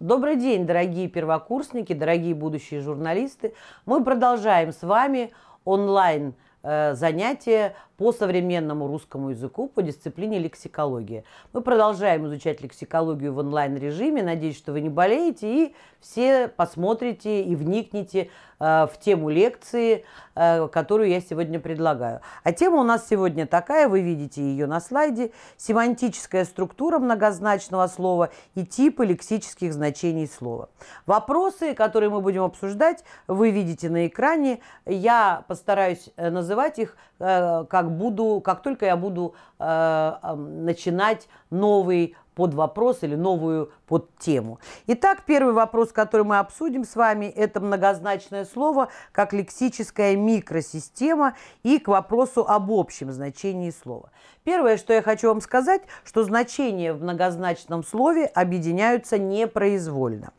Добрый день, дорогие первокурсники, дорогие будущие журналисты. Мы продолжаем с вами онлайн э, занятия по современному русскому языку по дисциплине лексикология. Мы продолжаем изучать лексикологию в онлайн-режиме. Надеюсь, что вы не болеете и все посмотрите и вникнете э, в тему лекции, э, которую я сегодня предлагаю. А тема у нас сегодня такая, вы видите ее на слайде. Семантическая структура многозначного слова и типы лексических значений слова. Вопросы, которые мы будем обсуждать, вы видите на экране. Я постараюсь э, называть их э, как буду, как только я буду э, начинать новый под вопрос или новую под тему. Итак, первый вопрос, который мы обсудим с вами, это многозначное слово как лексическая микросистема и к вопросу об общем значении слова. Первое, что я хочу вам сказать, что значения в многозначном слове объединяются непроизвольно.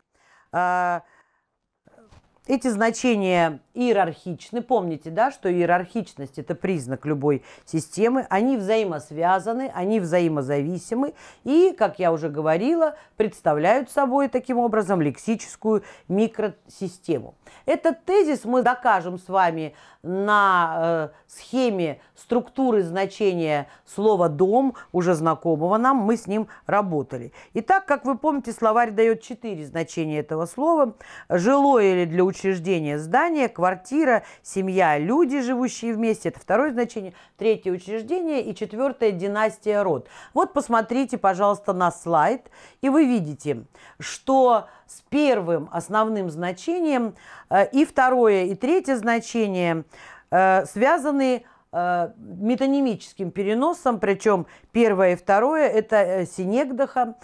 А, эти значения иерархичны. Помните, да, что иерархичность – это признак любой системы. Они взаимосвязаны, они взаимозависимы и, как я уже говорила, представляют собой таким образом лексическую микросистему. Этот тезис мы докажем с вами на э, схеме структуры значения слова «дом», уже знакомого нам, мы с ним работали. Итак, как вы помните, словарь дает четыре значения этого слова. Жилое или для учреждение – здание, квартира, семья, люди, живущие вместе. Это второе значение. Третье – учреждение. И четвертое – династия, род. Вот посмотрите, пожалуйста, на слайд, и вы видите, что с первым основным значением э, и второе, и третье значение э, связаны э, метонимическим переносом, причем первое и второе – это синегдаха,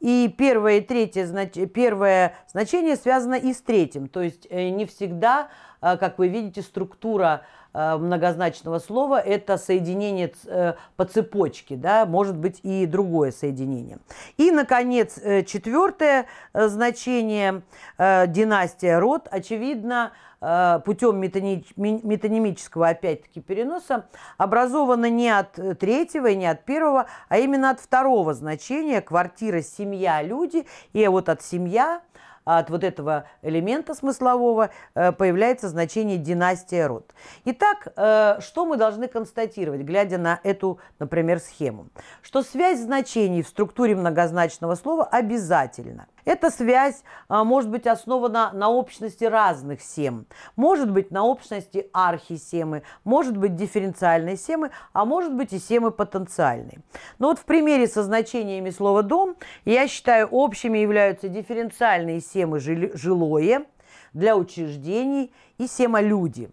и первое и третье знач... первое значение связано и с третьим. То есть э, не всегда, э, как вы видите, структура Э, многозначного слова это соединение э, по цепочке, да, может быть и другое соединение. И, наконец, э, четвертое значение династия род, очевидно, путем метонимического, опять-таки, переноса, образовано не от третьего и не от первого, а именно от второго значения квартира, семья, люди, и вот от семья – а от вот этого элемента смыслового э, появляется значение династия род. Итак, э, что мы должны констатировать, глядя на эту, например, схему? Что связь значений в структуре многозначного слова обязательна. Эта связь а, может быть основана на общности разных сем, может быть на общности архисемы, может быть дифференциальной семы, а может быть и семы потенциальной. Но вот в примере со значениями слова «дом» я считаю общими являются дифференциальные семы «жилое», для учреждений и сема люди.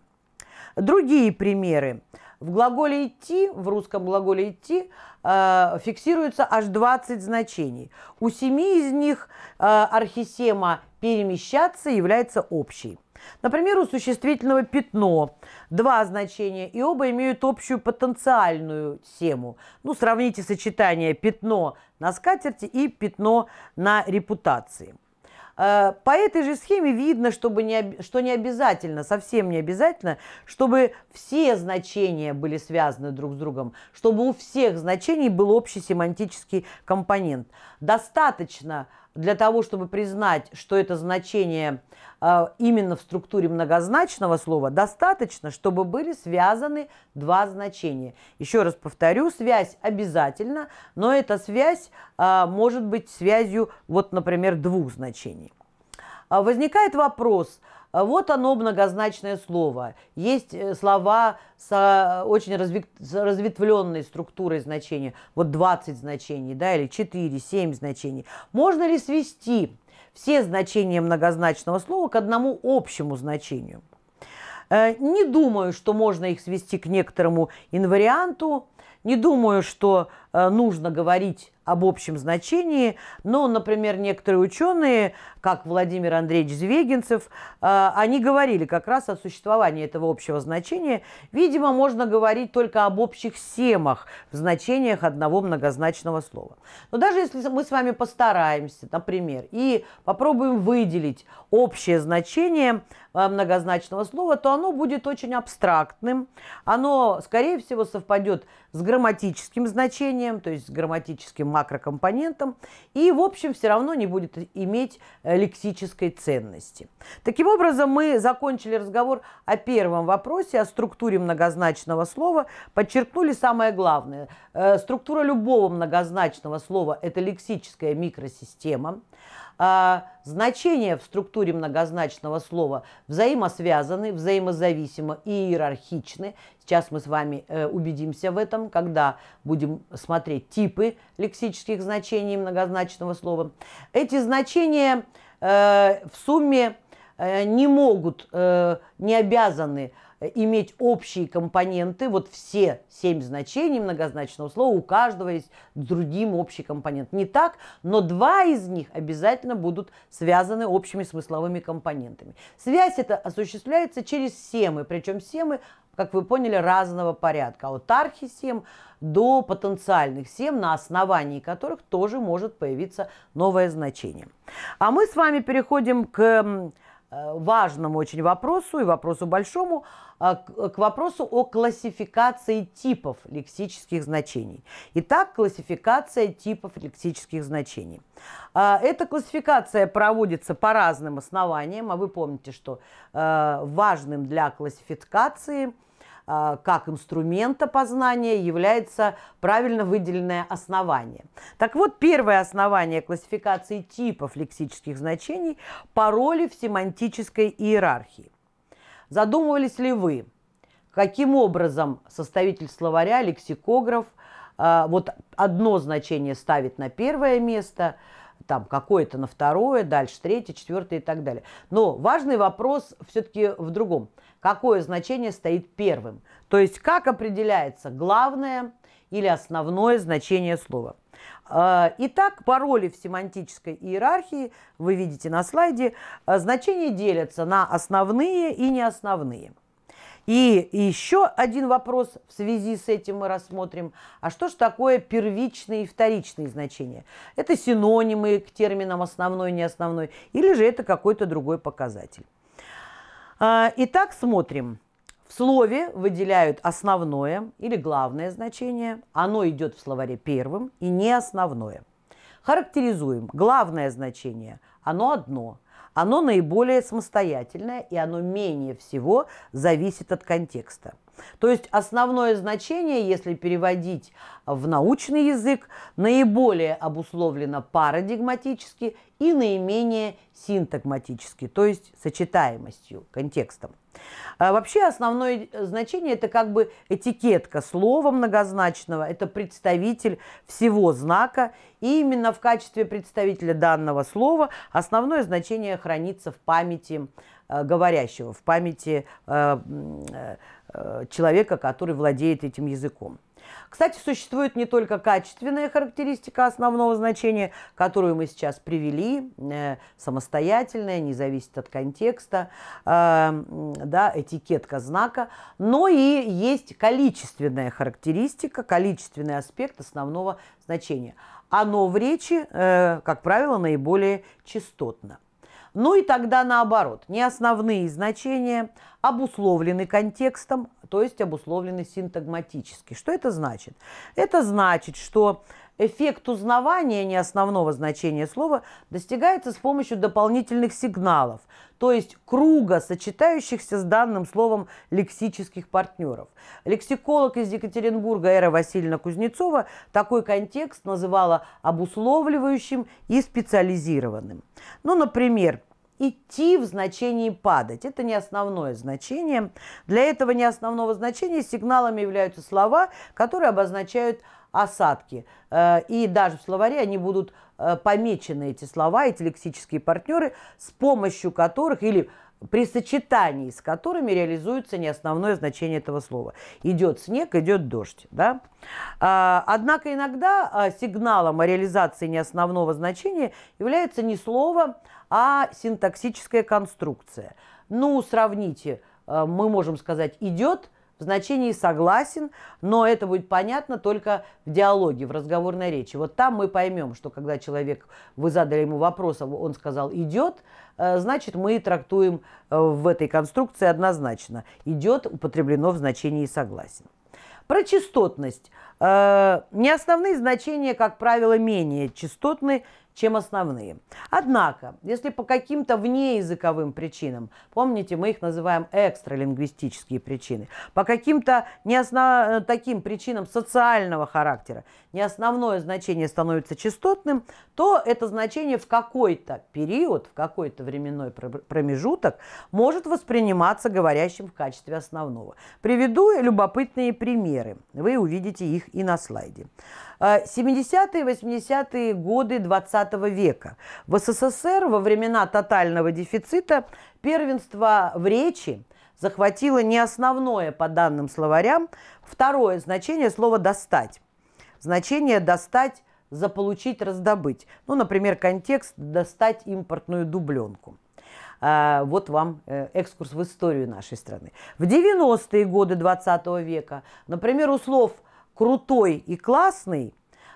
Другие примеры. В глаголе «идти», в русском глаголе «идти» э, фиксируется аж 20 значений. У семи из них э, архисема «перемещаться» является общей. Например, у существительного «пятно» два значения, и оба имеют общую потенциальную сему. Ну, сравните сочетание «пятно» на скатерти и «пятно» на репутации. Э, по этой же схеме видно, чтобы не, что не обязательно, совсем не обязательно, чтобы все значения были связаны друг с другом, чтобы у всех значений был общий семантический компонент. Достаточно – для того, чтобы признать, что это значение э, именно в структуре многозначного слова, достаточно, чтобы были связаны два значения. Еще раз повторю, связь обязательно, но эта связь э, может быть связью, вот, например, двух значений. Э, возникает вопрос – вот оно многозначное слово. Есть э, слова с очень разветвленной структурой значения. Вот 20 значений, да, или 4, 7 значений. Можно ли свести все значения многозначного слова к одному общему значению? Э, не думаю, что можно их свести к некоторому инварианту. Не думаю, что э, нужно говорить об общем значении, но, например, некоторые ученые, как Владимир Андреевич Звегинцев, э, они говорили как раз о существовании этого общего значения. Видимо, можно говорить только об общих семах в значениях одного многозначного слова. Но даже если мы с вами постараемся, например, и попробуем выделить общее значение – Э, многозначного слова, то оно будет очень абстрактным. Оно, скорее всего, совпадет с грамматическим значением, то есть с грамматическим макрокомпонентом, и, в общем, все равно не будет иметь э, лексической ценности. Таким образом, мы закончили разговор о первом вопросе, о структуре многозначного слова, подчеркнули самое главное. Э, структура любого многозначного слова – это лексическая микросистема а, значения в структуре многозначного слова взаимосвязаны, взаимозависимы и иерархичны. Сейчас мы с вами э, убедимся в этом, когда будем смотреть типы лексических значений многозначного слова. Эти значения э, в сумме э, не могут, э, не обязаны Э, иметь общие компоненты, вот все семь значений многозначного слова, у каждого есть другим общий компонент. Не так, но два из них обязательно будут связаны общими смысловыми компонентами. Связь это осуществляется через семы, причем семы, как вы поняли, разного порядка, от архи до потенциальных сем, на основании которых тоже может появиться новое значение. А мы с вами переходим к Э, важному очень вопросу и вопросу большому, а, к вопросу о классификации типов лексических значений. Итак, классификация типов лексических значений. А, эта классификация проводится по разным основаниям, а вы помните, что э, важным для классификации – а, как инструмента познания является правильно выделенное основание. Так вот, первое основание классификации типов лексических значений по роли в семантической иерархии. Задумывались ли вы, каким образом составитель словаря, лексикограф, а, вот одно значение ставит на первое место, там какое-то на второе, дальше третье, четвертое и так далее. Но важный вопрос все-таки в другом – какое значение стоит первым. То есть как определяется главное или основное значение слова. А, итак, по роли в семантической иерархии, вы видите на слайде, а, значения делятся на основные и неосновные. И еще один вопрос в связи с этим мы рассмотрим. А что же такое первичные и вторичные значения? Это синонимы к терминам основной и неосновной, или же это какой-то другой показатель? А, итак, смотрим. В слове выделяют основное или главное значение. Оно идет в словаре первым и не основное. Характеризуем главное значение. Оно одно. Оно наиболее самостоятельное и оно менее всего зависит от контекста. То есть основное значение, если переводить в научный язык, наиболее обусловлено парадигматически и наименее синтагматически, то есть сочетаемостью, контекстом. А вообще основное значение – это как бы этикетка слова многозначного, это представитель всего знака, и именно в качестве представителя данного слова основное значение хранится в памяти э, говорящего, в памяти э, э, Э, человека, который владеет этим языком. Кстати, существует не только качественная характеристика основного значения, которую мы сейчас привели, э, самостоятельная, не зависит от контекста, э, да, этикетка знака, но и есть количественная характеристика, количественный аспект основного значения. Оно в речи, как правило, наиболее частотно. Ну и тогда наоборот, не основные значения обусловлены контекстом, то есть обусловлены синтагматически. Что это значит? Это значит, что эффект узнавания а не основного значения слова достигается с помощью дополнительных сигналов, то есть круга сочетающихся с данным словом лексических партнеров. Лексиколог из Екатеринбурга Эра Васильевна Кузнецова такой контекст называла обусловливающим и специализированным. Ну, например, идти в значении падать. Это не основное значение. Для этого не основного значения сигналами являются слова, которые обозначают осадки. Э, и даже в словаре они будут э, помечены, эти слова, эти лексические партнеры, с помощью которых или при сочетании с которыми реализуется не основное значение этого слова. Идет снег, идет дождь. Да? Э, однако иногда сигналом о реализации не основного значения является не слово, а синтаксическая конструкция. Ну, сравните, э, мы можем сказать «идет», в значении согласен, но это будет понятно только в диалоге, в разговорной речи. Вот там мы поймем, что когда человек, вы задали ему вопрос, а он сказал «идет», э, значит, мы трактуем э, в этой конструкции однозначно. «Идет» употреблено в значении «согласен». Про частотность. Не основные значения, как правило, менее частотны, чем основные. Однако, если по каким-то внеязыковым причинам, помните, мы их называем экстралингвистические причины, по каким-то не основ... Э, таким причинам социального характера не основное значение становится частотным, то это значение в какой-то период, в какой-то временной промежуток может восприниматься говорящим в качестве основного. Приведу любопытные примеры. Вы увидите их и на слайде. 70-е, а, 80-е годы 20 века. В СССР во времена тотального дефицита первенство в речи захватило не основное, по данным словарям, второе значение слова «достать». Значение «достать» заполучить, раздобыть. Ну, например, контекст «достать импортную дубленку». А, вот вам э, экскурс в историю нашей страны. В 90-е годы 20 века, например, у слов – крутой и классный,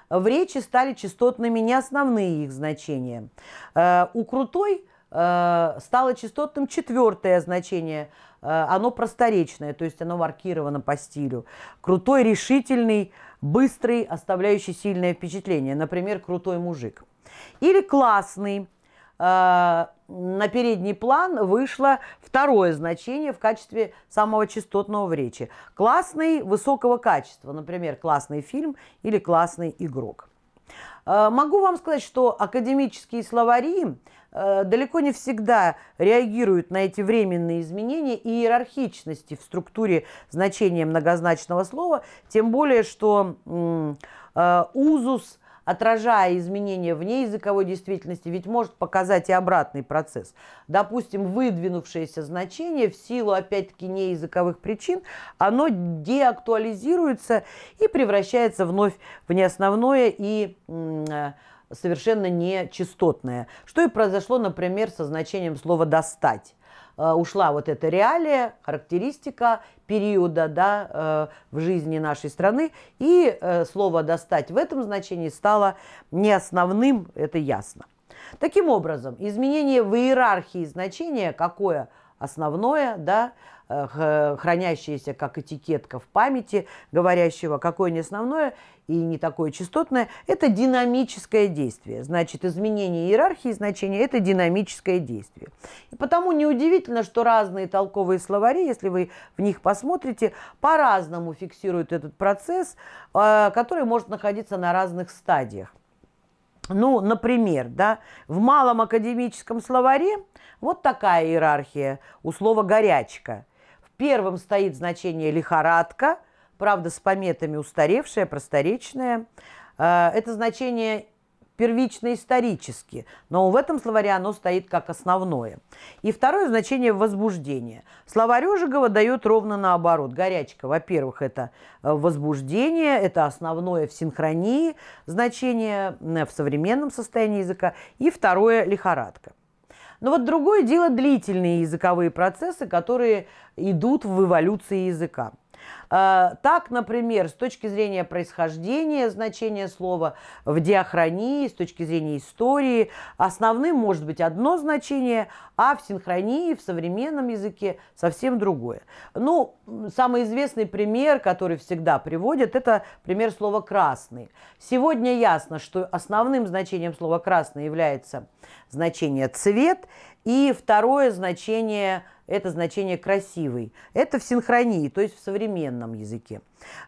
в речи стали частотными не основные их значения. Э, у крутой э, стало частотным четвертое значение. Э, оно просторечное, то есть оно маркировано по стилю. Крутой, решительный, быстрый, оставляющий сильное впечатление. Например, крутой мужик. Или классный, Э, на передний план вышло второе значение в качестве самого частотного в речи. Классный высокого качества, например, классный фильм или классный игрок. Э, могу вам сказать, что академические словари э, далеко не всегда реагируют на эти временные изменения и иерархичности в структуре значения многозначного слова, тем более, что узус – отражая изменения вне языковой действительности, ведь может показать и обратный процесс. Допустим, выдвинувшееся значение в силу, опять-таки, не языковых причин, оно деактуализируется и превращается вновь в неосновное и э, совершенно нечастотное. Что и произошло, например, со значением слова «достать». Э, ушла вот эта реалия, характеристика периода да, э, в жизни нашей страны. И э, слово «достать» в этом значении стало не основным, это ясно. Таким образом, изменение в иерархии значения, какое основное, да, хранящееся как этикетка в памяти говорящего, какое не основное и не такое частотное, это динамическое действие. Значит, изменение иерархии значения – это динамическое действие. И потому неудивительно, что разные толковые словари, если вы в них посмотрите, по-разному фиксируют этот процесс, а, который может находиться на разных стадиях. Ну, например, да, в малом академическом словаре вот такая иерархия у слова «горячка». Первым стоит значение лихорадка, правда, с пометами устаревшая, просторечная. Э, это значение первично исторически, но в этом словаре оно стоит как основное. И второе значение – возбуждение. Словарь Ожегова дает ровно наоборот. Горячка, во-первых, это э, возбуждение, это основное в синхронии значение э, в современном состоянии языка, и второе – лихорадка. Но ну, вот другое дело длительные языковые процессы, которые идут в эволюции языка. Э, так, например, с точки зрения происхождения значения слова в диахронии, с точки зрения истории, основным может быть одно значение, а в синхронии, в современном языке совсем другое. Ну, самый известный пример, который всегда приводят, это пример слова «красный». Сегодня ясно, что основным значением слова «красный» является значение «цвет», и второе значение – это значение красивый. Это в синхронии, то есть в современном языке.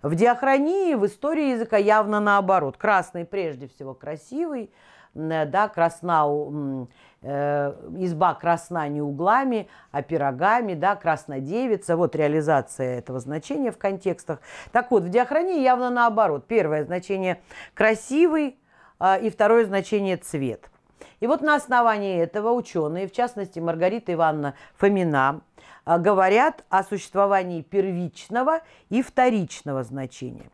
В диахронии, в истории языка явно наоборот. Красный прежде всего красивый, да, красна, э, изба красна не углами, а пирогами, да, краснодевица, вот реализация этого значения в контекстах. Так вот, в диахронии явно наоборот. Первое значение красивый э, и второе значение цвет – и вот на основании этого ученые, в частности Маргарита Ивановна Фомина, а, говорят о существовании первичного и вторичного значения.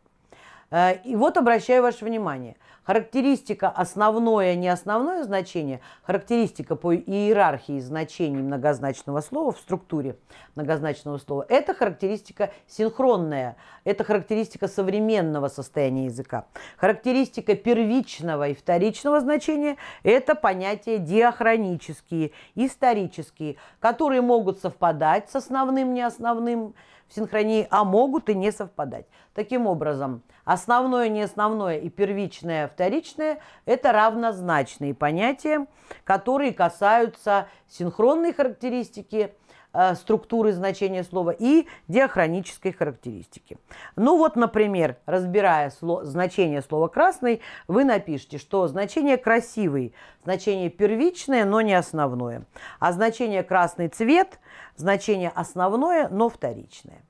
А, и вот обращаю ваше внимание – Характеристика основное, не основное значение, характеристика по иерархии значений многозначного слова в структуре многозначного слова, это характеристика синхронная, это характеристика современного состояния языка. Характеристика первичного и вторичного значения – это понятия диахронические, исторические, которые могут совпадать с основным, не основным в синхронии, а могут и не совпадать. Таким образом, основное, не основное и первичное, вторичное – это равнозначные понятия, которые касаются синхронной характеристики – Э, структуры значения слова и диахронической характеристики. Ну вот, например, разбирая сло, значение слова «красный», вы напишите, что значение «красивый», значение первичное, но не основное, а значение «красный цвет», значение основное, но вторичное.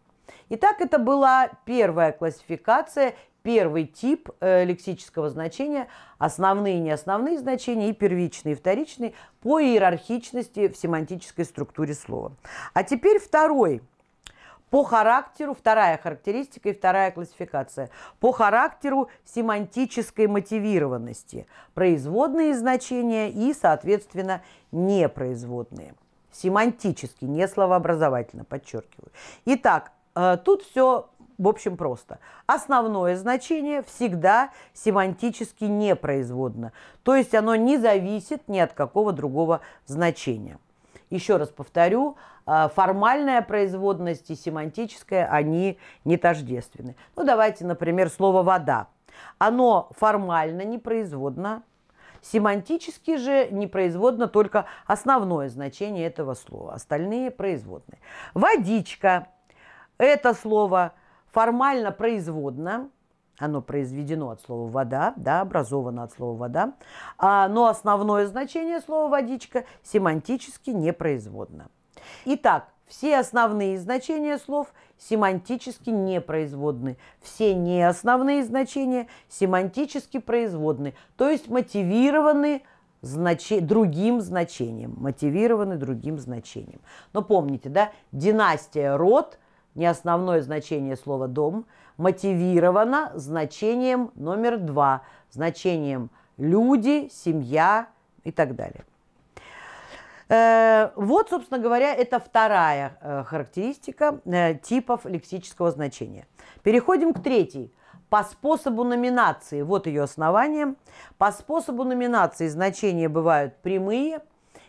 Итак, это была первая классификация первый тип э, лексического значения, основные и неосновные значения, и первичные и вторичные по иерархичности в семантической структуре слова. А теперь второй по характеру, вторая характеристика и вторая классификация, по характеру семантической мотивированности, производные значения и, соответственно, непроизводные. Семантически, не словообразовательно, подчеркиваю. Итак, э, тут все в общем, просто. Основное значение всегда семантически непроизводно, то есть оно не зависит ни от какого другого значения. Еще раз повторю, а, формальная производность и семантическая, они не тождественны. Ну, давайте, например, слово «вода». Оно формально непроизводно, Семантически же непроизводно только основное значение этого слова, остальные производные. Водичка – это слово – формально производно, оно произведено от слова «вода», да, образовано от слова «вода», а, но основное значение слова «водичка» семантически непроизводно. Итак, все основные значения слов семантически непроизводны. Все неосновные значения семантически производны, то есть мотивированы значи... другим значением. Мотивированы другим значением. Но помните, да, династия, род – не основное значение слова «дом», мотивировано значением номер два, значением «люди», «семья» и так далее. Э, вот, собственно говоря, это вторая э, характеристика э, типов лексического значения. Переходим к третьей. По способу номинации, вот ее основание, по способу номинации значения бывают прямые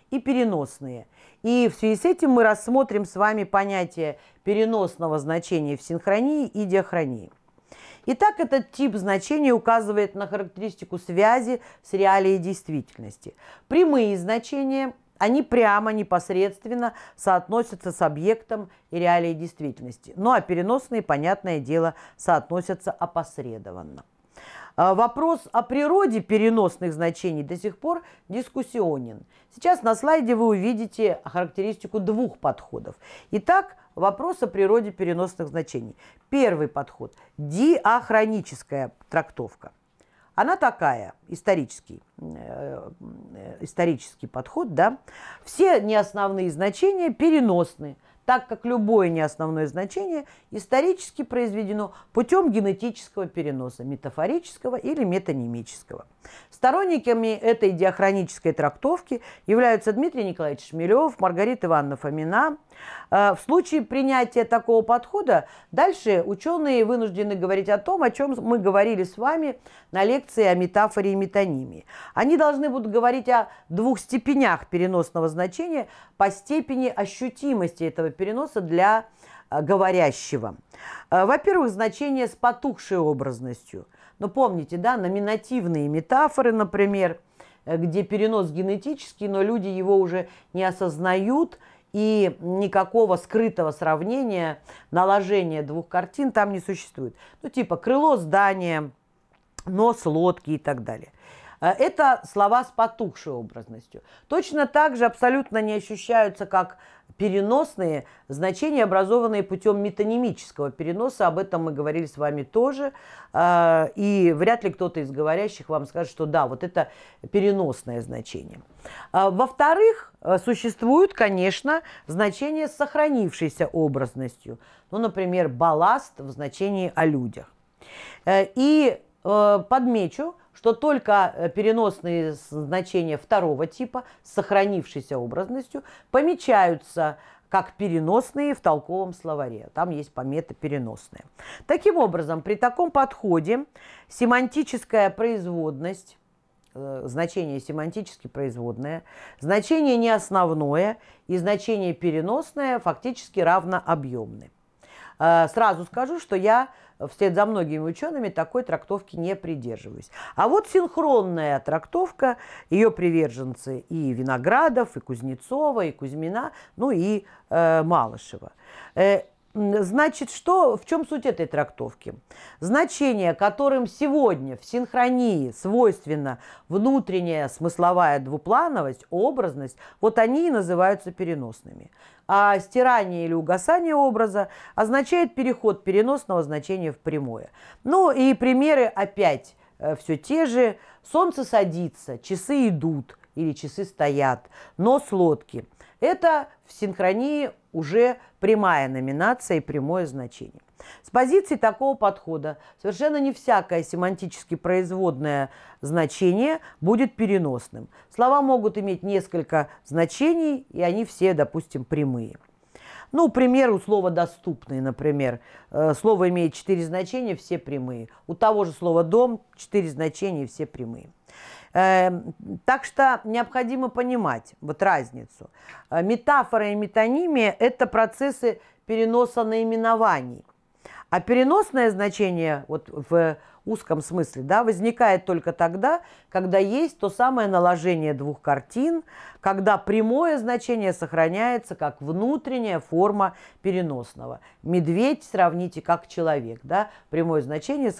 и переносные – и в связи с этим мы рассмотрим с вами понятие переносного значения в синхронии и диахронии. Итак, этот тип значения указывает на характеристику связи с реалией действительности. Прямые значения они прямо, непосредственно соотносятся с объектом и реалией действительности. Ну а переносные, понятное дело, соотносятся опосредованно. А, вопрос о природе переносных значений до сих пор дискуссионен. Сейчас на слайде вы увидите характеристику двух подходов. Итак, вопрос о природе переносных значений. Первый подход – диахроническая трактовка. Она такая, исторический, э, э исторический подход, да. Все неосновные значения переносны так как любое неосновное значение исторически произведено путем генетического переноса, метафорического или метанимического. Сторонниками этой диахронической трактовки являются Дмитрий Николаевич Шмелев, Маргарита Ивановна Фомина, Э, в случае принятия такого подхода дальше ученые вынуждены говорить о том, о чем мы говорили с вами на лекции о метафоре и метонимии. Они должны будут говорить о двух степенях переносного значения по степени ощутимости этого переноса для э, говорящего. Э, во-первых, значение с потухшей образностью. Но ну, помните, да, номинативные метафоры, например, где перенос генетический, но люди его уже не осознают – и никакого скрытого сравнения, наложения двух картин там не существует. Ну, типа крыло здания, нос лодки и так далее. Э, это слова с потухшей образностью. Точно так же абсолютно не ощущаются как переносные значения, образованные путем метонимического переноса. Об этом мы говорили с вами тоже. Э, и вряд ли кто-то из говорящих вам скажет, что да, вот это переносное значение. Э, во-вторых, существуют, конечно, значения с сохранившейся образностью. Ну, например, балласт в значении о людях. И подмечу, что только э, переносные значения второго типа с сохранившейся образностью помечаются как переносные в толковом словаре. Там есть пометы переносные. Таким образом, при таком подходе семантическая производность, э, значение семантически производное, значение не основное и значение переносное фактически равнообъемны. Э, сразу скажу, что я вслед за многими учеными такой трактовки не придерживаюсь. А вот синхронная трактовка, ее приверженцы и Виноградов, и Кузнецова, и Кузьмина, ну и э, Малышева. Э, Значит, что, в чем суть этой трактовки? Значение, которым сегодня в синхронии свойственна внутренняя смысловая двуплановость, образность, вот они и называются переносными. А стирание или угасание образа означает переход переносного значения в прямое. Ну и примеры опять э, все те же. Солнце садится, часы идут или часы стоят, нос лодки – это в синхронии уже прямая номинация и прямое значение. С позиции такого подхода совершенно не всякое семантически производное значение будет переносным. Слова могут иметь несколько значений, и они все, допустим, прямые. Ну, пример у слова «доступный», например. Э, слово имеет четыре значения, все прямые. У того же слова «дом» четыре значения, все прямые. Эм, так что необходимо понимать вот разницу. Э, метафора и метонимия – это процессы переноса наименований. А переносное значение вот в узком смысле да, возникает только тогда, когда есть то самое наложение двух картин, когда прямое значение сохраняется как внутренняя форма переносного. Медведь сравните как человек, да, прямое значение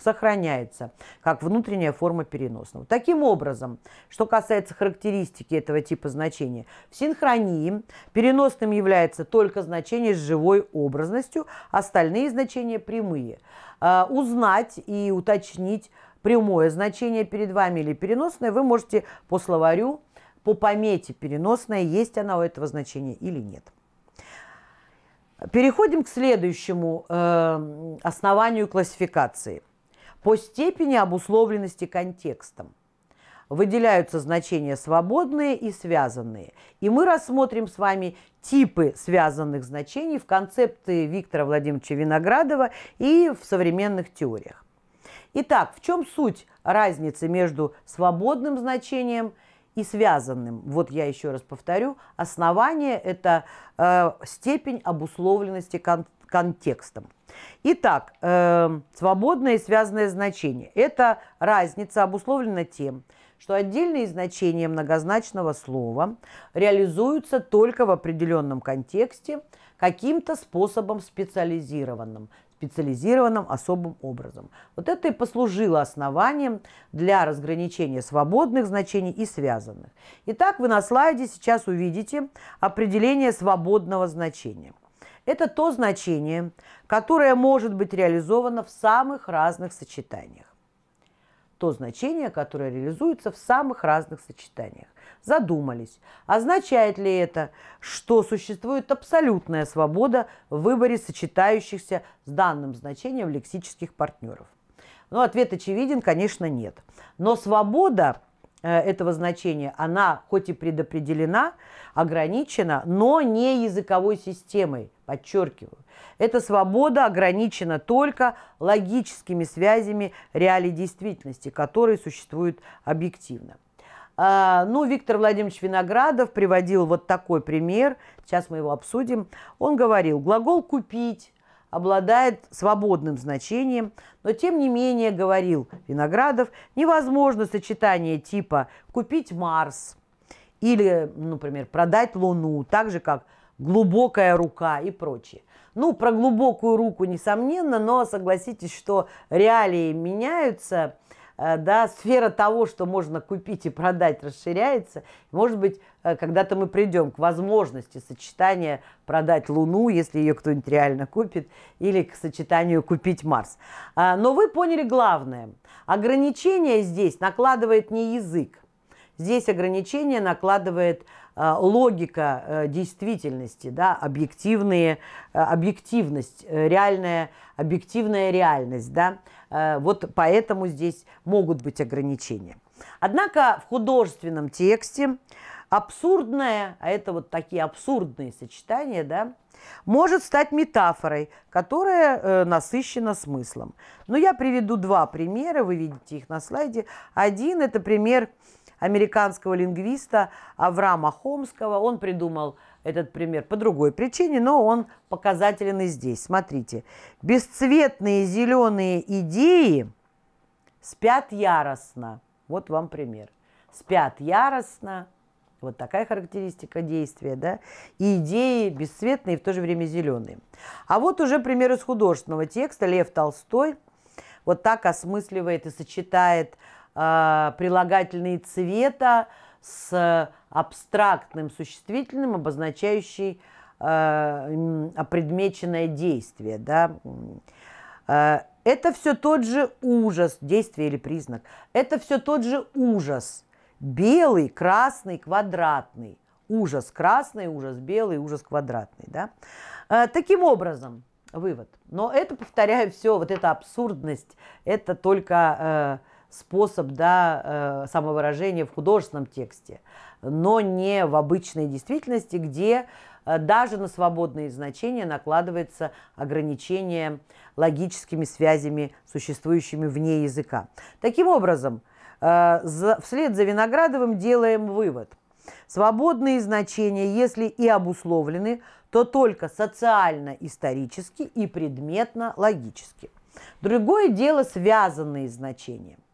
сохраняется как внутренняя форма переносного. Таким образом, что касается характеристики этого типа значения, в синхронии переносным является только значение с живой образностью, остальные значения прямые. А, узнать и уточнить прямое значение перед вами или переносное вы можете по словарю по помете переносная, есть она у этого значения или нет. Переходим к следующему э, основанию классификации. По степени обусловленности контекстом выделяются значения свободные и связанные. И мы рассмотрим с вами типы связанных значений в концепции Виктора Владимировича Виноградова и в современных теориях. Итак, в чем суть разницы между свободным значением и и связанным. Вот я еще раз повторю, основание – это э, степень обусловленности кон контекстом. Итак, э, свободное и связанное значение – это разница обусловлена тем, что отдельные значения многозначного слова реализуются только в определенном контексте каким-то способом специализированным специализированным особым образом. Вот это и послужило основанием для разграничения свободных значений и связанных. Итак, вы на слайде сейчас увидите определение свободного значения. Это то значение, которое может быть реализовано в самых разных сочетаниях то значение, которое реализуется в самых разных сочетаниях. Задумались, означает ли это, что существует абсолютная свобода в выборе сочетающихся с данным значением лексических партнеров? Ну, ответ очевиден, конечно, нет. Но свобода э, этого значения, она хоть и предопределена, ограничена, но не языковой системой, подчеркиваю. Эта свобода ограничена только логическими связями реалий действительности, которые существуют объективно. А, ну, Виктор Владимирович Виноградов приводил вот такой пример, сейчас мы его обсудим. Он говорил, глагол «купить» обладает свободным значением, но тем не менее, говорил Виноградов, невозможно сочетание типа «купить Марс» или, ну, например, «продать Луну», так же, как глубокая рука и прочее. Ну, про глубокую руку, несомненно, но согласитесь, что реалии меняются, э, да, сфера того, что можно купить и продать, расширяется. Может быть, э, когда-то мы придем к возможности сочетания продать Луну, если ее кто-нибудь реально купит, или к сочетанию купить Марс. А, но вы поняли главное. Ограничение здесь накладывает не язык. Здесь ограничение накладывает э, а, логика э, действительности, да, объективные, э, объективность, э, реальная, объективная реальность. Да. Вот поэтому здесь могут быть ограничения. Однако в художественном тексте абсурдное, а это вот такие абсурдные сочетания, да, может стать метафорой, которая насыщена смыслом. Но я приведу два примера, вы видите их на слайде. Один – это пример американского лингвиста Авраама Хомского. Он придумал этот пример по другой причине, но он показателен и здесь. Смотрите. Бесцветные зеленые идеи спят яростно. Вот вам пример. Спят яростно. Вот такая характеристика действия, да? И идеи бесцветные и в то же время зеленые. А вот уже пример из художественного текста. Лев Толстой вот так осмысливает и сочетает а, прилагательные цвета с абстрактным существительным, обозначающий а, предмеченное действие. Да? А, это все тот же ужас, действие или признак. Это все тот же ужас. Белый, красный, квадратный. Ужас красный, ужас белый, ужас квадратный. Да? Таким образом, вывод. Но это, повторяю, все, вот эта абсурдность, это только способ да, э, самовыражения в художественном тексте, но не в обычной действительности, где э, даже на свободные значения накладывается ограничение логическими связями, существующими вне языка. Таким образом, э, вслед за Виноградовым делаем вывод. Свободные значения, если и обусловлены, то только социально-исторически и предметно-логически. Другое дело связанные значения –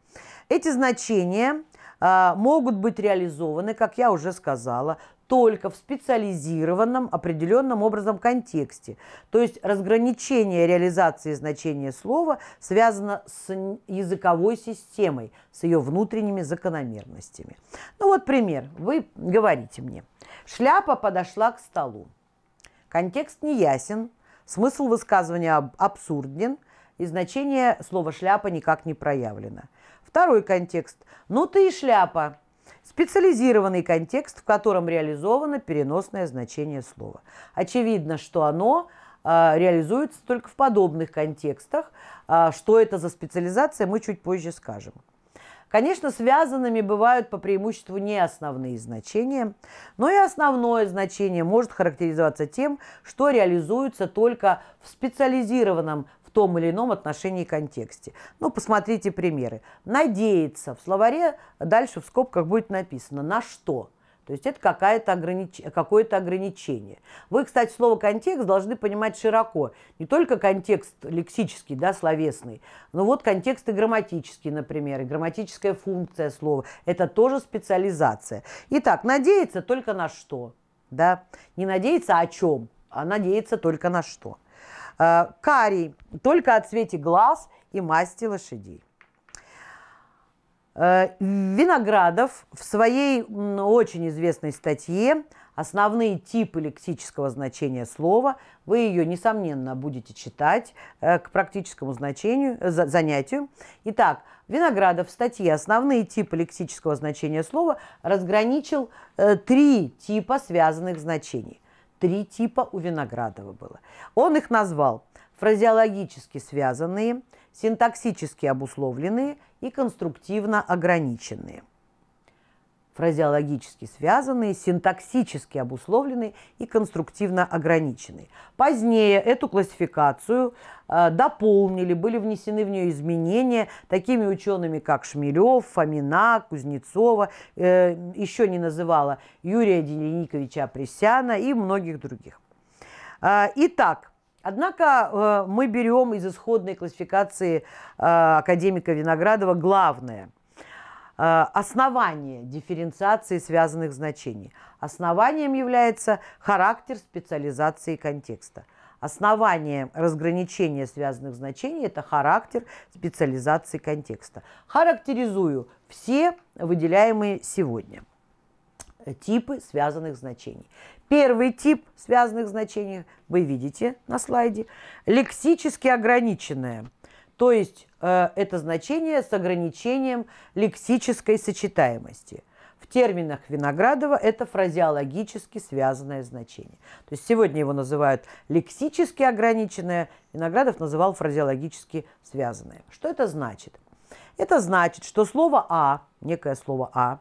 эти значения а, могут быть реализованы, как я уже сказала, только в специализированном определенном образом контексте. То есть разграничение реализации значения слова связано с языковой системой, с ее внутренними закономерностями. Ну вот пример. Вы говорите мне, шляпа подошла к столу. Контекст не ясен, смысл высказывания абсурден, и значение слова «шляпа» никак не проявлено – Второй контекст. Ну ты и шляпа. Специализированный контекст, в котором реализовано переносное значение слова. Очевидно, что оно а, реализуется только в подобных контекстах. А, что это за специализация, мы чуть позже скажем. Конечно, связанными бывают по преимуществу не основные значения, но и основное значение может характеризоваться тем, что реализуется только в специализированном в том или ином отношении и контексте. Ну, посмотрите примеры. «Надеяться» в словаре дальше в скобках будет написано «на что?». То есть это какое-то огранич... какое ограничение. Вы, кстати, слово «контекст» должны понимать широко. Не только контекст лексический, да, словесный, но вот контекст и грамматический, например, и грамматическая функция слова. Это тоже специализация. Итак, надеяться только на что. Да? Не надеяться о чем, а надеяться только на что. Э, карий только о цвете глаз и масти лошадей. Э, Виноградов в своей очень известной статье «Основные типы лексического значения слова», вы ее, несомненно, будете читать э, к практическому значению, занятию. Итак, Виноградов в статье «Основные типы лексического значения слова» разграничил три типа связанных значений три типа у Виноградова было. Он их назвал фразеологически связанные, синтаксически обусловленные и конструктивно ограниченные – фразеологически связанные, синтаксически обусловленные и конструктивно ограниченные. Позднее эту классификацию э, дополнили, были внесены в нее изменения такими учеными, как Шмелев, Фомина, Кузнецова, э, еще не называла Юрия Делениковича Апресяна и многих других. Э, итак, Однако э, мы берем из исходной классификации э, академика Виноградова главное – Э, основание дифференциации связанных значений. Основанием является характер специализации контекста. Основание разграничения связанных значений – это характер специализации контекста. Характеризую все выделяемые сегодня типы связанных значений. Первый тип связанных значений вы видите на слайде – лексически ограниченное – то есть э, это значение с ограничением лексической сочетаемости. В терминах Виноградова это фразеологически связанное значение. То есть сегодня его называют лексически ограниченное, Виноградов называл фразеологически связанное. Что это значит? Это значит, что слово «а», некое слово «а»,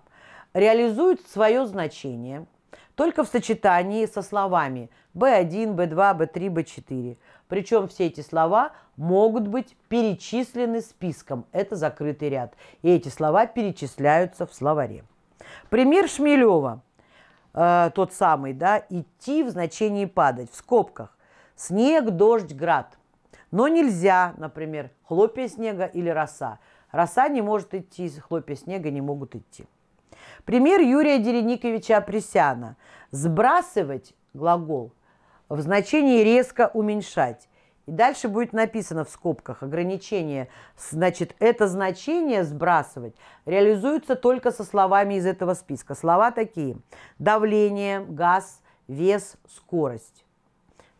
реализует свое значение – только в сочетании со словами B1, B2, B3, B4. Причем все эти слова могут быть перечислены списком. Это закрытый ряд. И эти слова перечисляются в словаре. Пример Шмелева. Э, тот самый, да, идти в значении падать, в скобках. Снег, дождь, град. Но нельзя, например, хлопья снега или роса. Роса не может идти, хлопья снега не могут идти. Пример Юрия Дерениковича Апресяна. Сбрасывать глагол в значении резко уменьшать. И дальше будет написано в скобках ограничение. Значит, это значение сбрасывать реализуется только со словами из этого списка. Слова такие. Давление, газ, вес, скорость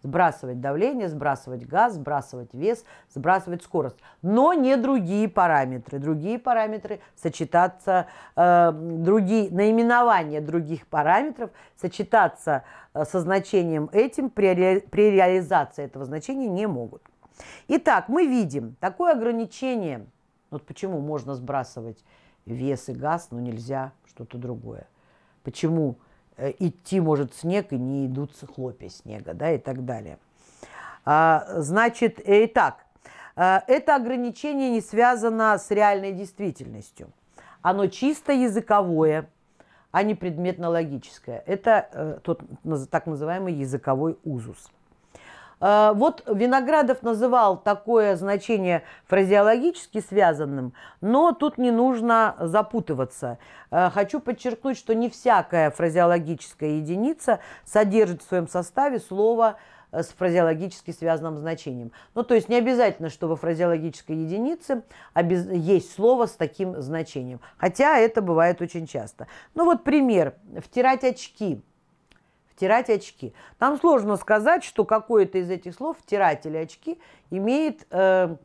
сбрасывать давление, сбрасывать газ, сбрасывать вес, сбрасывать скорость. Но не другие параметры. Другие параметры сочетаться, э, другие, наименования других параметров сочетаться э, со значением этим при, при реализации этого значения не могут. Итак, мы видим такое ограничение. Вот почему можно сбрасывать вес и газ, но нельзя что-то другое. Почему Э, идти может снег, и не идут хлопья снега, да, и так далее. А, значит, э, итак, э, это ограничение не связано с реальной действительностью. Оно чисто языковое, а не предметно-логическое. Это э, тот так называемый языковой узус. А, вот Виноградов называл такое значение фразеологически связанным, но тут не нужно запутываться. А, хочу подчеркнуть, что не всякая фразеологическая единица содержит в своем составе слово э, с фразеологически связанным значением. Ну, то есть не обязательно, что во фразеологической единице есть слово с таким значением. Хотя это бывает очень часто. Ну, вот пример. Втирать очки – втирать очки. Там сложно сказать, что какое-то из этих слов втирать или очки имеет э,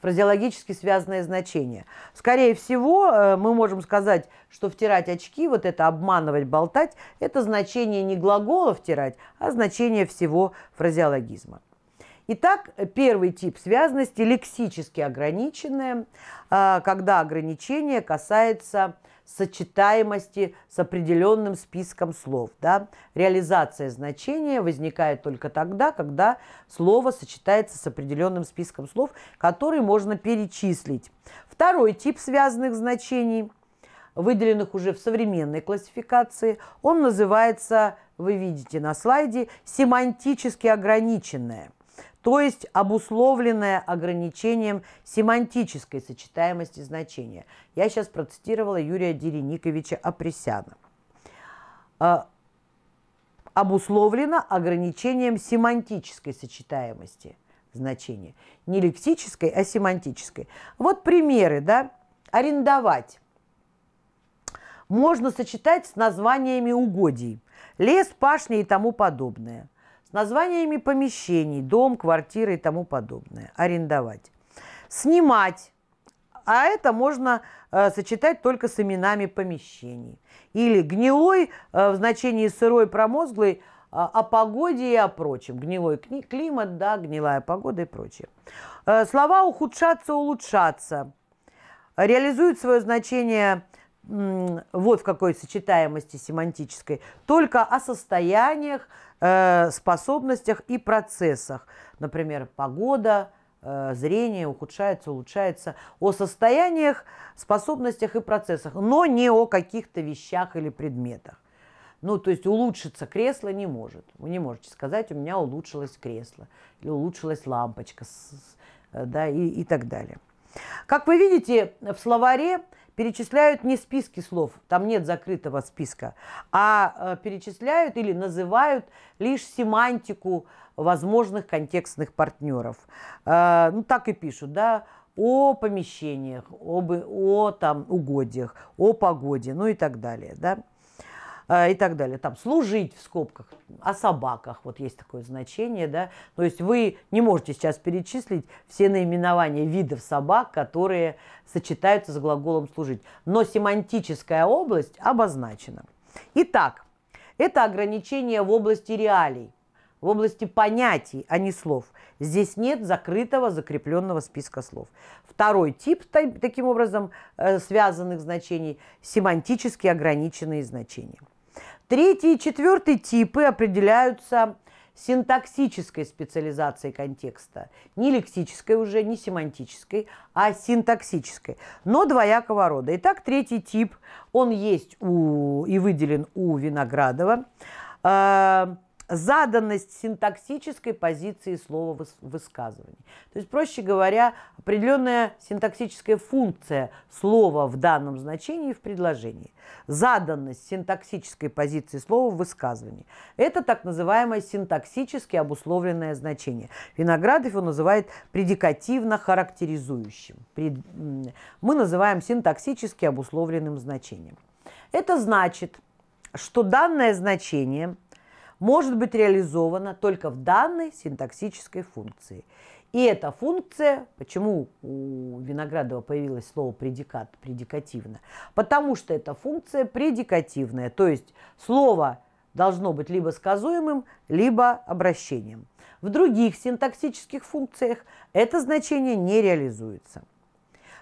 фразеологически связанное значение. Скорее всего, э, мы можем сказать, что втирать очки, вот это обманывать, болтать, это значение не глагола втирать, а значение всего фразеологизма. Итак, первый тип связности – лексически ограниченное, а, когда ограничение касается сочетаемости с определенным списком слов. Да? Реализация значения возникает только тогда, когда слово сочетается с определенным списком слов, которые можно перечислить. Второй тип связанных значений, выделенных уже в современной классификации, он называется, вы видите на слайде, семантически ограниченное – то есть обусловленное ограничением семантической сочетаемости значения. Я сейчас процитировала Юрия Дерениковича Апресяна. А, обусловлено ограничением семантической сочетаемости значения. Не лексической, а семантической. Вот примеры, да, арендовать можно сочетать с названиями угодий. Лес, пашни и тому подобное – с названиями помещений, дом, квартиры и тому подобное, арендовать. Снимать, а это можно э, сочетать только с именами помещений. Или гнилой э, в значении сырой, промозглый, э, о погоде и о прочем. Гнилой климат, да, гнилая погода и прочее. Э, слова ухудшаться, улучшаться реализуют свое значение вот в какой сочетаемости семантической, только о состояниях, э, способностях и процессах. Например, погода, э, зрение ухудшается, улучшается. О состояниях, способностях и процессах, но не о каких-то вещах или предметах. Ну, то есть улучшиться кресло не может. Вы не можете сказать, у меня улучшилось кресло или улучшилась лампочка, э, да, и, и так далее. Как вы видите, в словаре перечисляют не списки слов, там нет закрытого списка, а э, перечисляют или называют лишь семантику возможных контекстных партнеров. Э, ну, так и пишут, да, о помещениях, об, о там, угодьях, о погоде, ну и так далее. Да? А, и так далее. Там служить в скобках, о собаках, вот есть такое значение, да. То есть вы не можете сейчас перечислить все наименования видов собак, которые сочетаются с глаголом служить. Но семантическая область обозначена. Итак, это ограничение в области реалий, в области понятий, а не слов. Здесь нет закрытого, закрепленного списка слов. Второй тип, таким образом, э, связанных значений – семантически ограниченные значения. Третий и четвертый типы определяются синтаксической специализацией контекста. Не лексической уже, не семантической, а синтаксической. Но двоякого рода. Итак, третий тип, он есть у, и выделен у Виноградова. Э, заданность синтаксической позиции слова высказывания. То есть, проще говоря, определенная синтаксическая функция слова в данном значении в предложении. Заданность синтаксической позиции слова в высказывании. Это так называемое синтаксически обусловленное значение. Виноградов его называет предикативно характеризующим. Мы называем синтаксически обусловленным значением. Это значит, что данное значение – может быть реализована только в данной синтаксической функции. И эта функция, почему у Виноградова появилось слово предикат, предикативно, потому что эта функция предикативная, то есть слово должно быть либо сказуемым, либо обращением. В других синтаксических функциях это значение не реализуется.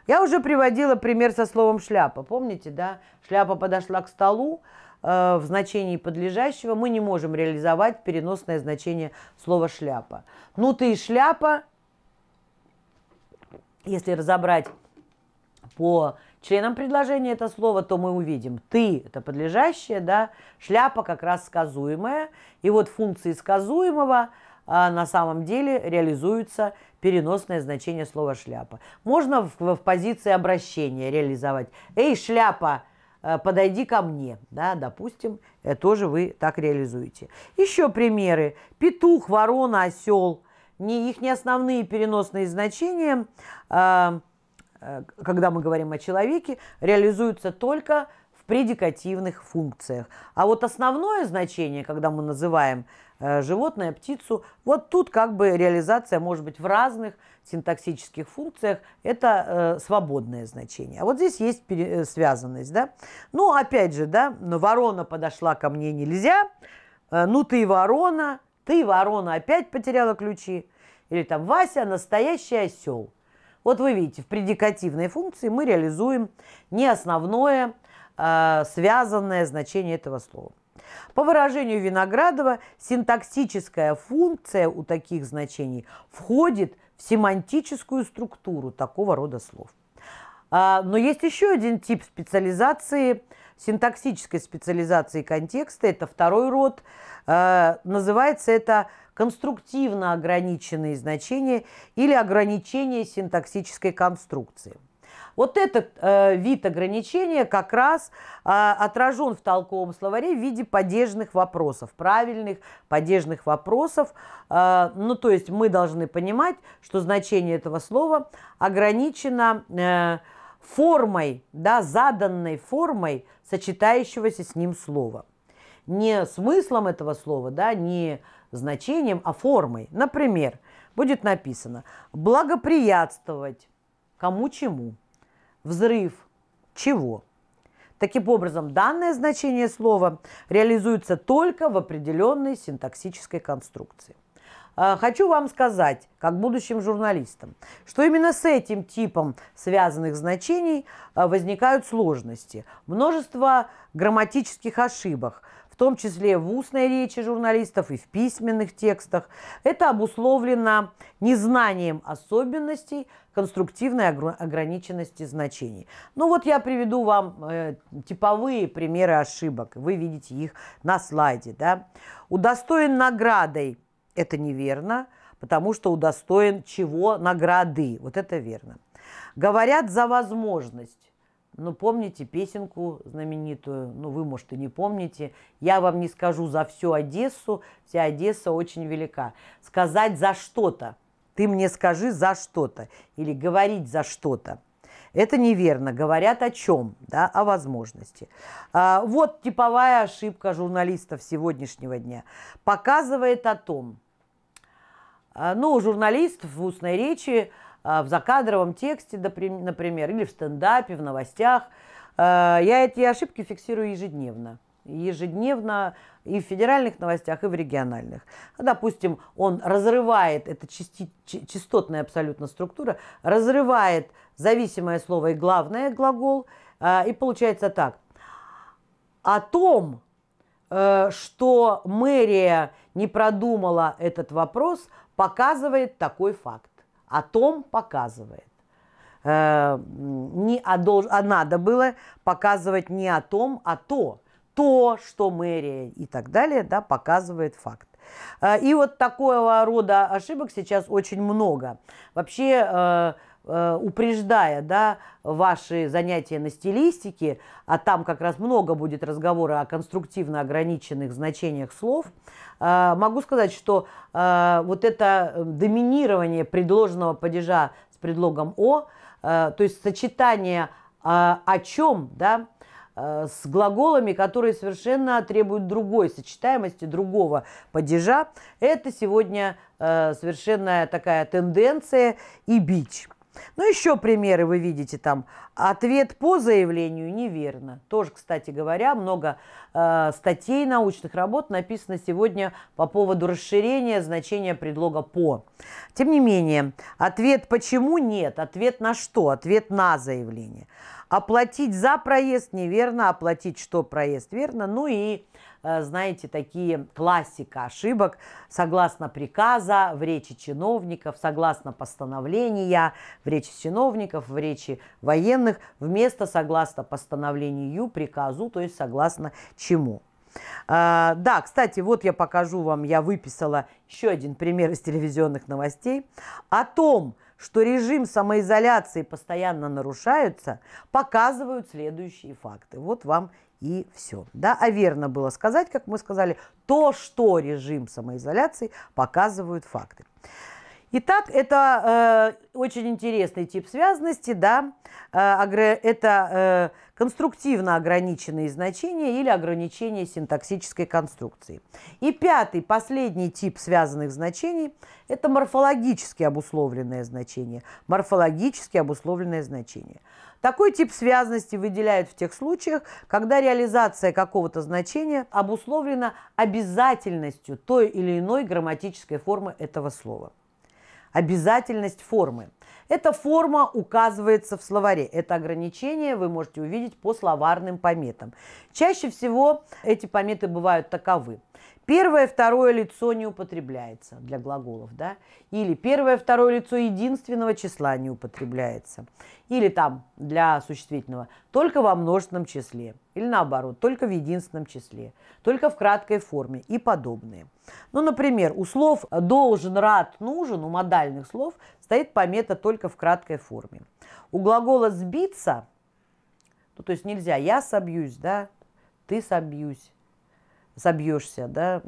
Я уже приводила пример со словом «шляпа». Помните, да? Шляпа подошла к столу, Э, в значении подлежащего мы не можем реализовать переносное значение слова «шляпа». Ну ты и шляпа, если разобрать по членам предложения это слово, то мы увидим «ты» – это подлежащее, да, шляпа как раз сказуемая. И вот функции сказуемого а, на самом деле реализуются переносное значение слова «шляпа». Можно в, в позиции обращения реализовать «Эй, шляпа!» Э, подойди ко мне, да, допустим, э, тоже вы так реализуете. Еще примеры. Петух, ворона, осел. Не, их не основные переносные значения, а, э, когда мы говорим о человеке, реализуются только в предикативных функциях. А вот основное значение, когда мы называем Э, животное, птицу. Вот тут как бы реализация может быть в разных синтаксических функциях. Это э, свободное значение. А вот здесь есть пере, э, связанность. Да? Ну, опять же, да, ворона подошла ко мне нельзя. Э, ну, ты ворона, ты ворона опять потеряла ключи. Или там Вася настоящий осел. Вот вы видите, в предикативной функции мы реализуем не основное, э, связанное значение этого слова. По выражению Виноградова, синтаксическая функция у таких значений входит в семантическую структуру такого рода слов. А, но есть еще один тип специализации, синтаксической специализации контекста, это второй род, а, называется это конструктивно ограниченные значения или ограничение синтаксической конструкции – вот этот э, вид ограничения как раз э, а, отражен в толковом словаре в виде падежных вопросов, правильных падежных вопросов. Э, ну, то есть мы должны понимать, что значение этого слова ограничено э, формой, да, заданной формой сочетающегося с ним слова. Не смыслом этого слова, да, не значением, а формой. Например, будет написано «благоприятствовать кому чему» взрыв чего? Таким образом, данное значение слова реализуется только в определенной синтаксической конструкции. А, хочу вам сказать, как будущим журналистам, что именно с этим типом связанных значений а, возникают сложности. Множество грамматических ошибок – том числе в устной речи журналистов и в письменных текстах. Это обусловлено незнанием особенностей конструктивной ограниченности значений. Ну вот я приведу вам э, типовые примеры ошибок. Вы видите их на слайде. Да? Удостоен наградой – это неверно, потому что удостоен чего награды. Вот это верно. Говорят за возможность ну, помните песенку знаменитую, ну, вы, может, и не помните. Я вам не скажу за всю Одессу, вся Одесса очень велика. Сказать за что-то. Ты мне скажи за что-то. Или говорить за что-то. Это неверно. Говорят о чем? Да, о возможности. А, вот типовая ошибка журналистов сегодняшнего дня. Показывает о том, а, ну, журналист в устной речи а, в закадровом тексте, например, или в стендапе, в новостях. А, я эти ошибки фиксирую ежедневно. Ежедневно и в федеральных новостях, и в региональных. Допустим, он разрывает, это части, частотная абсолютно структура, разрывает зависимое слово и главное глагол. А, и получается так. О том, э, что мэрия не продумала этот вопрос, показывает такой факт о том показывает. Э, не о а надо было показывать не о том, а то. То, что мэрия и так далее, да, показывает факт. Э, и вот такого рода ошибок сейчас очень много. Вообще, э, Э, упреждая да, ваши занятия на стилистике, а там как раз много будет разговора о конструктивно ограниченных значениях слов, э, могу сказать, что э, вот это доминирование предложенного падежа с предлогом «о», то есть сочетание «о чем», да, с глаголами, которые совершенно требуют другой сочетаемости, другого падежа. Это сегодня совершенно такая тенденция и бич. Ну, еще примеры вы видите там. Ответ по заявлению неверно. Тоже, кстати говоря, много э, статей научных работ написано сегодня по поводу расширения значения предлога «по». Тем не менее, ответ «почему» нет. Ответ на что? Ответ на заявление. Оплатить за проезд неверно, оплатить что проезд верно. Ну и Э, знаете, такие классика ошибок согласно приказа, в речи чиновников, согласно постановления, в речи чиновников, в речи военных, вместо согласно постановлению, приказу, то есть согласно чему. Э, да, кстати, вот я покажу вам, я выписала еще один пример из телевизионных новостей о том, что режим самоизоляции постоянно нарушается, показывают следующие факты. Вот вам и все. Да? А верно было сказать, как мы сказали, то, что режим самоизоляции показывают факты. Итак, это э, очень интересный тип связности, да, э, это э, конструктивно ограниченные значения или ограничения синтаксической конструкции. И пятый, последний тип связанных значений – это морфологически обусловленное значение. Морфологически обусловленное значение – такой тип связности выделяют в тех случаях, когда реализация какого-то значения обусловлена обязательностью той или иной грамматической формы этого слова. Обязательность формы. Эта форма указывается в словаре. Это ограничение вы можете увидеть по словарным пометам. Чаще всего эти пометы бывают таковы. Первое, второе лицо не употребляется для глаголов, да? Или первое, второе лицо единственного числа не употребляется. Или там для существительного только во множественном числе. Или наоборот, только в единственном числе. Только в краткой форме и подобные. Ну, например, у слов «должен», «рад», «нужен», у модальных слов стоит помета только в краткой форме. У глагола «сбиться», ну, то есть нельзя «я собьюсь», да, «ты собьюсь», забьешься, да,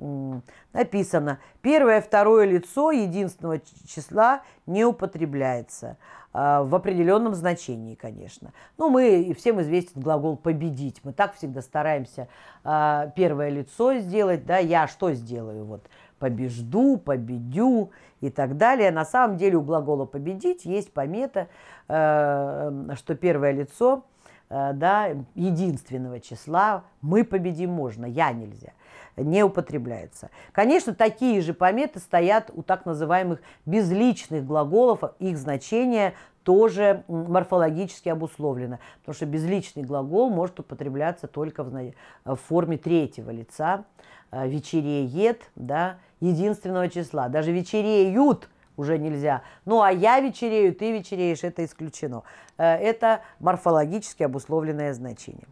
написано, первое, второе лицо единственного числа не употребляется а, в определенном значении, конечно. Ну, мы всем известен глагол «победить». Мы так всегда стараемся а, первое лицо сделать, да, я что сделаю, вот, побежду, победю и так далее. На самом деле у глагола «победить» есть помета, а, что первое лицо да, единственного числа «мы победим можно», «я нельзя» не употребляется. Конечно, такие же пометы стоят у так называемых безличных глаголов, их значение тоже морфологически обусловлено, потому что безличный глагол может употребляться только в, э, в форме третьего лица, э, вечереет, да, единственного числа, даже вечереют – уже нельзя. Ну, а я вечерею, ты вечереешь, это исключено. Э, это морфологически обусловленное значение.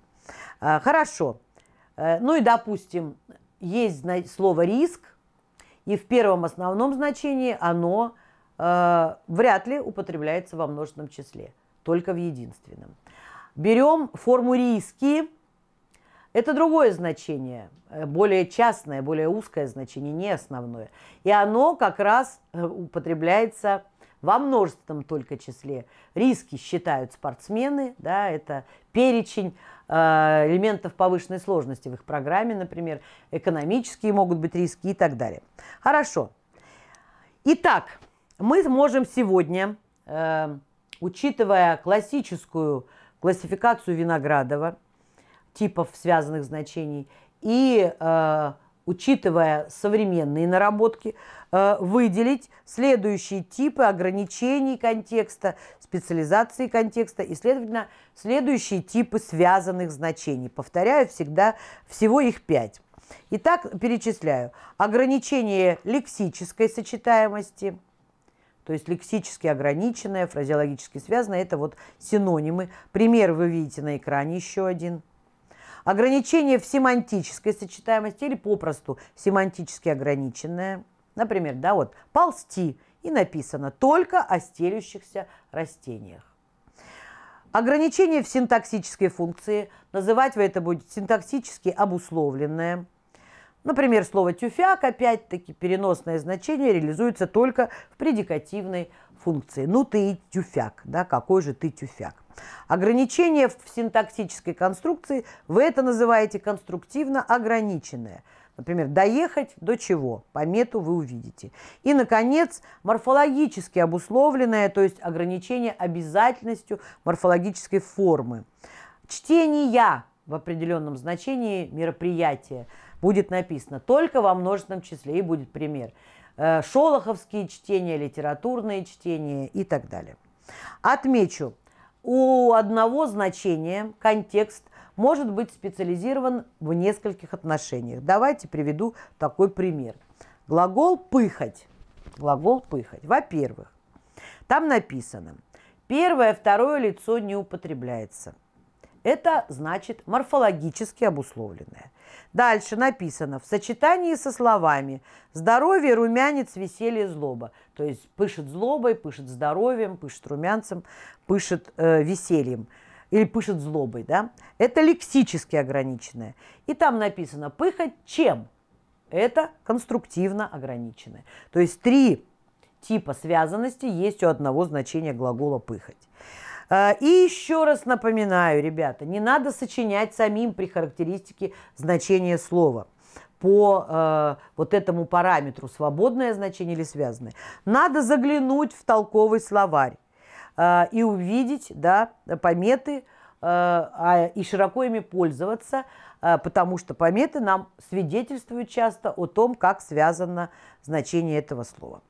Хорошо. Ну и, допустим, есть слово риск, и в первом основном значении оно э, вряд ли употребляется во множественном числе, только в единственном. Берем форму риски. Это другое значение, э, более частное, более узкое значение, не основное. И оно как раз э, употребляется во множественном только числе. Риски считают спортсмены, да, это перечень э, элементов повышенной сложности в их программе, например, экономические могут быть риски и так далее. Хорошо. Итак, мы можем сегодня, э, учитывая классическую классификацию Виноградова, типов связанных значений, и э, учитывая современные наработки, э, выделить следующие типы ограничений контекста, специализации контекста и, следовательно, следующие типы связанных значений. Повторяю всегда, всего их пять. Итак, перечисляю. Ограничение лексической сочетаемости, то есть лексически ограниченное, фразеологически связанное, это вот синонимы. Пример вы видите на экране еще один. Ограничение в семантической сочетаемости или попросту семантически ограниченное. Например, да, вот ползти и написано только о стелющихся растениях. Ограничение в синтаксической функции. Называть вы это будет синтаксически обусловленное. Например, слово «тюфяк» опять-таки переносное значение реализуется только в предикативной функции. Ну ты и тюфяк, да, какой же ты тюфяк. Ограничение в синтаксической конструкции вы это называете конструктивно ограниченное. Например, доехать до чего? По мету вы увидите. И, наконец, морфологически обусловленное, то есть ограничение обязательностью морфологической формы. Чтение в определенном значении мероприятия будет написано только во множественном числе и будет пример. Э, шолоховские чтения, литературные чтения и так далее. Отмечу, у одного значения контекст может быть специализирован в нескольких отношениях. Давайте приведу такой пример. Глагол «пыхать». Глагол «пыхать». Во-первых, там написано «первое, второе лицо не употребляется». Это значит морфологически обусловленное. Дальше написано в сочетании со словами «здоровье, румянец, веселье, злоба». То есть пышет злобой, пышет здоровьем, пышет румянцем, пышет э, весельем или пышет злобой, да? Это лексически ограниченное. И там написано «пыхать чем?» Это конструктивно ограниченное. То есть три типа связанности есть у одного значения глагола «пыхать». А, и еще раз напоминаю, ребята, не надо сочинять самим при характеристике значения слова по э, вот этому параметру свободное значение или связанное. Надо заглянуть в толковый словарь э, и увидеть да, пометы э, и широко ими пользоваться, э, потому что пометы нам свидетельствуют часто о том, как связано значение этого слова.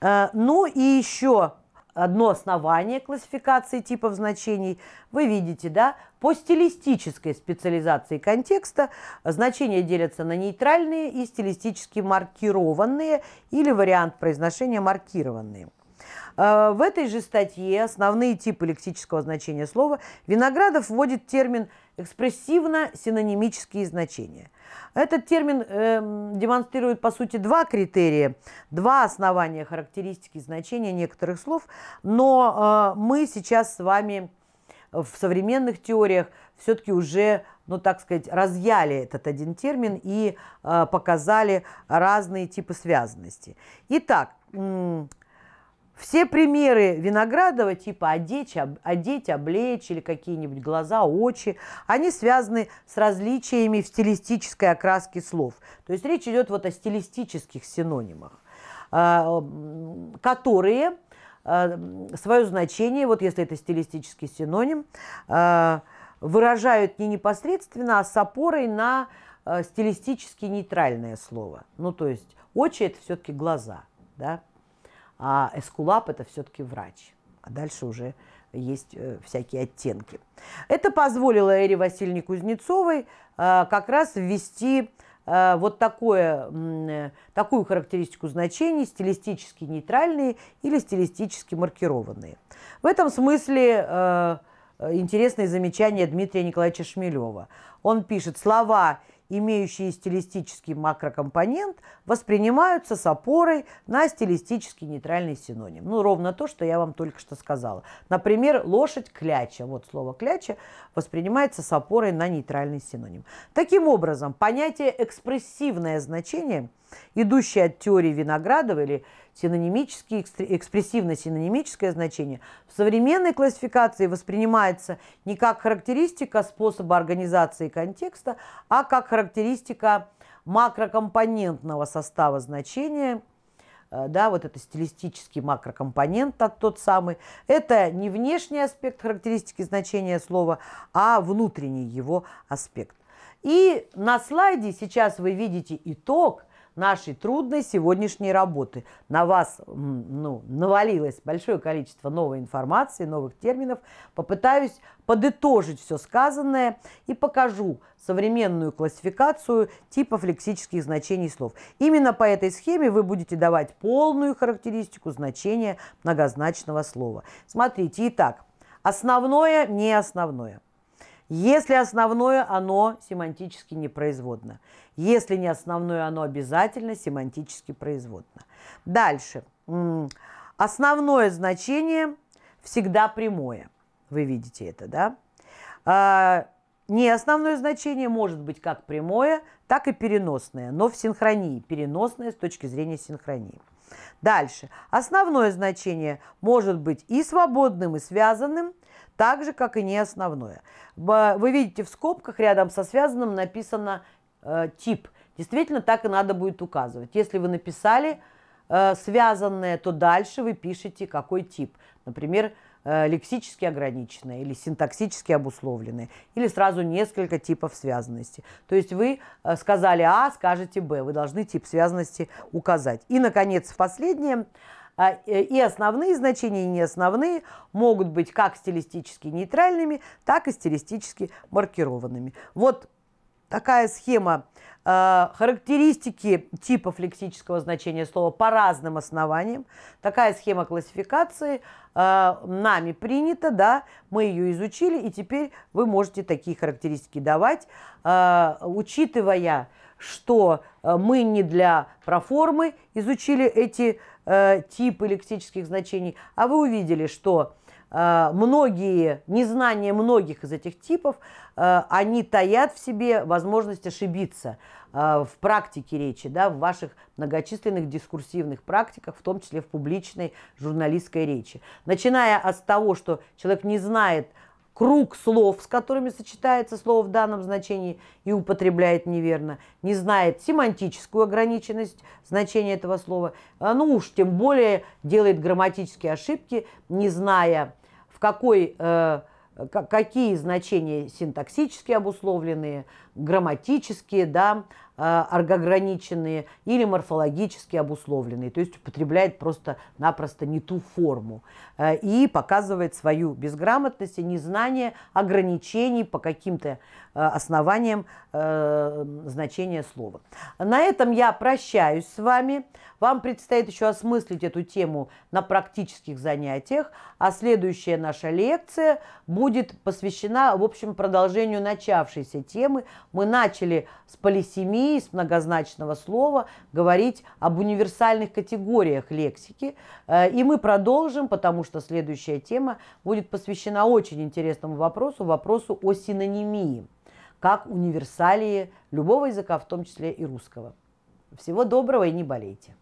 Э, ну и еще одно основание классификации типов значений. Вы видите, да, по стилистической специализации контекста значения делятся на нейтральные и стилистически маркированные или вариант произношения маркированные. Э, в этой же статье основные типы лексического значения слова Виноградов вводит термин экспрессивно-синонимические значения. Этот термин э, демонстрирует, по сути, два критерия, два основания характеристики значения некоторых слов, но э, мы сейчас с вами в современных теориях все-таки уже, ну так сказать, разъяли этот один термин и э, показали разные типы связанности. Итак, все примеры Виноградова, типа одеть, об, одеть облечь или какие-нибудь глаза, очи, они связаны с различиями в стилистической окраске слов. То есть речь идет вот о стилистических синонимах, а, которые а, свое значение, вот если это стилистический синоним, а, выражают не непосредственно, а с опорой на стилистически нейтральное слово. Ну, то есть очи – это все-таки глаза, да, а эскулап это все-таки врач. А дальше уже есть э, всякие оттенки. Это позволило Эре Васильевне Кузнецовой э, как раз ввести э, вот такое, такую характеристику значений стилистически нейтральные или стилистически маркированные. В этом смысле интересные замечания Дмитрия Николаевича Шмелева. Он пишет, слова имеющие стилистический макрокомпонент, воспринимаются с опорой на стилистически нейтральный синоним. Ну, ровно то, что я вам только что сказала. Например, лошадь кляча. Вот слово кляча воспринимается с опорой на нейтральный синоним. Таким образом, понятие экспрессивное значение, идущее от теории Виноградова или синонимические, экспрессивно-синонимическое значение в современной классификации воспринимается не как характеристика способа организации контекста, а как характеристика макрокомпонентного состава значения э, – да, вот это стилистический макрокомпонент а, тот самый. Это не внешний аспект характеристики значения слова, а внутренний его аспект. И на слайде сейчас вы видите итог – нашей трудной сегодняшней работы. На вас ну, навалилось большое количество новой информации, новых терминов. Попытаюсь подытожить все сказанное и покажу современную классификацию типов лексических значений слов. Именно по этой схеме вы будете давать полную характеристику значения многозначного слова. Смотрите, итак, основное, не основное – если основное, оно семантически непроизводно. Если не основное, оно обязательно семантически производно. Дальше. Основное значение всегда прямое. Вы видите это, да? А, не основное значение может быть как прямое, так и переносное, но в синхронии. Переносное с точки зрения синхронии. Дальше. Основное значение может быть и свободным, и связанным, так же, как и не основное. Вы видите, в скобках рядом со связанным написано э, тип. Действительно, так и надо будет указывать. Если вы написали э, связанное, то дальше вы пишете, какой тип. Например, э, лексически ограниченное или синтаксически обусловленное, или сразу несколько типов связанности. То есть вы э, сказали А, скажете Б. Вы должны тип связанности указать. И, наконец, в последнем – а, э, и основные значения, и не основные могут быть как стилистически нейтральными, так и стилистически маркированными. Вот такая схема э, характеристики типа флексического значения слова по разным основаниям. Такая схема классификации э, нами принята, да, мы ее изучили, и теперь вы можете такие характеристики давать, э, учитывая, что э, мы не для проформы изучили эти характеристики, э, лексических значений, а вы увидели, что э, многие, незнание многих из этих типов, э, они таят в себе возможность ошибиться э, в практике речи, да, в ваших многочисленных дискурсивных практиках, в том числе в публичной журналистской речи. Начиная от того, что человек не знает, круг слов, с которыми сочетается слово в данном значении и употребляет неверно, не знает семантическую ограниченность значения этого слова, а, ну уж тем более делает грамматические ошибки, не зная, в какой, э, какие значения синтаксически обусловленные, грамматические, да, а, оргограниченные или морфологически обусловленные, то есть употребляет просто-напросто не ту форму а, и показывает свою безграмотность и незнание ограничений по каким-то а, основаниям значения слова. На этом я прощаюсь с вами. Вам предстоит еще осмыслить эту тему на практических занятиях, а следующая наша лекция будет посвящена, в общем, продолжению начавшейся темы. Мы начали с полисемии, и из многозначного слова говорить об универсальных категориях лексики. Э, и мы продолжим, потому что следующая тема будет посвящена очень интересному вопросу, вопросу о синонимии, как универсалии любого языка, в том числе и русского. Всего доброго и не болейте.